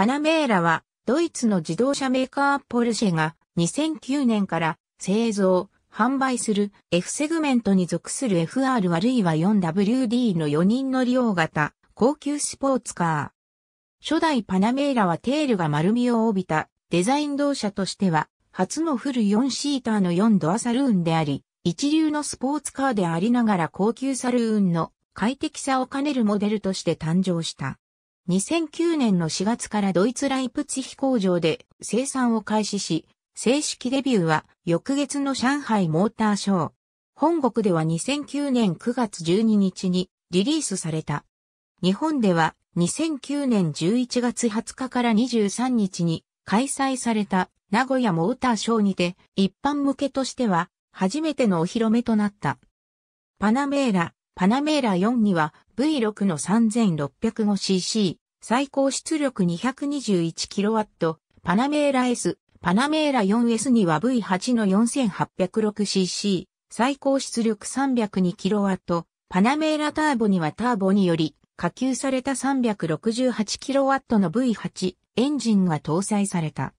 パナメーラは、ドイツの自動車メーカーポルシェが2009年から製造、販売する F セグメントに属する FR あるいは 4WD の4人乗り大型高級スポーツカー。初代パナメーラはテールが丸みを帯びたデザイン同社としては初のフル4シーターの4ドアサルーンであり、一流のスポーツカーでありながら高級サルーンの快適さを兼ねるモデルとして誕生した。2009年の4月からドイツライプツヒ工場で生産を開始し、正式デビューは翌月の上海モーターショー。本国では2009年9月12日にリリースされた。日本では2009年11月20日から23日に開催された名古屋モーターショーにて一般向けとしては初めてのお披露目となった。パナメーラ、パナメーラ4には V6 の 3605cc、最高出力 221kW、パナメーラ S、パナメーラ 4S には V8 の 4806cc、最高出力 302kW、パナメーラターボにはターボにより、下級された 368kW の V8 エンジンが搭載された。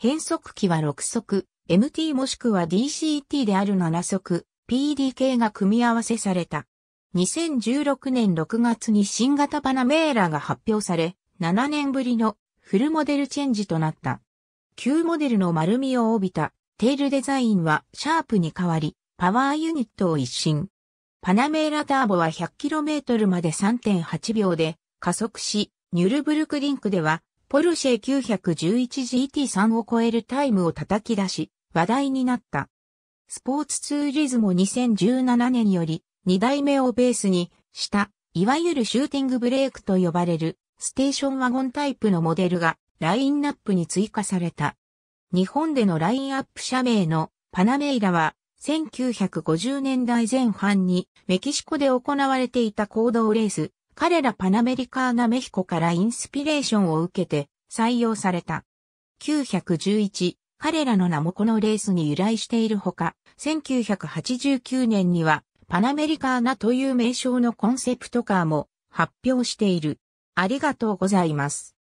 変速機は6速、MT もしくは DCT である7速、PDK が組み合わせされた。2016年6月に新型パナメーラが発表され、7年ぶりのフルモデルチェンジとなった。旧モデルの丸みを帯びたテールデザインはシャープに変わり、パワーユニットを一新。パナメーラターボは 100km まで3.8秒で加速し、ニュルブルクリンクではポルシェ 911GT3 を超えるタイムを叩き出し、話題になった。スポーツツーリズム2017年より二代目をベースにした、いわゆるシューティングブレークと呼ばれるステーションワゴンタイプのモデルがラインナップに追加された。日本でのラインアップ社名のパナメイラは1950年代前半にメキシコで行われていた行動レース、彼らパナメリカーナメヒコからインスピレーションを受けて採用された。911、彼らの名もこのレースに由来しているほか、1989年にはパナメリカーナという名称のコンセプトカーも発表している。ありがとうございます。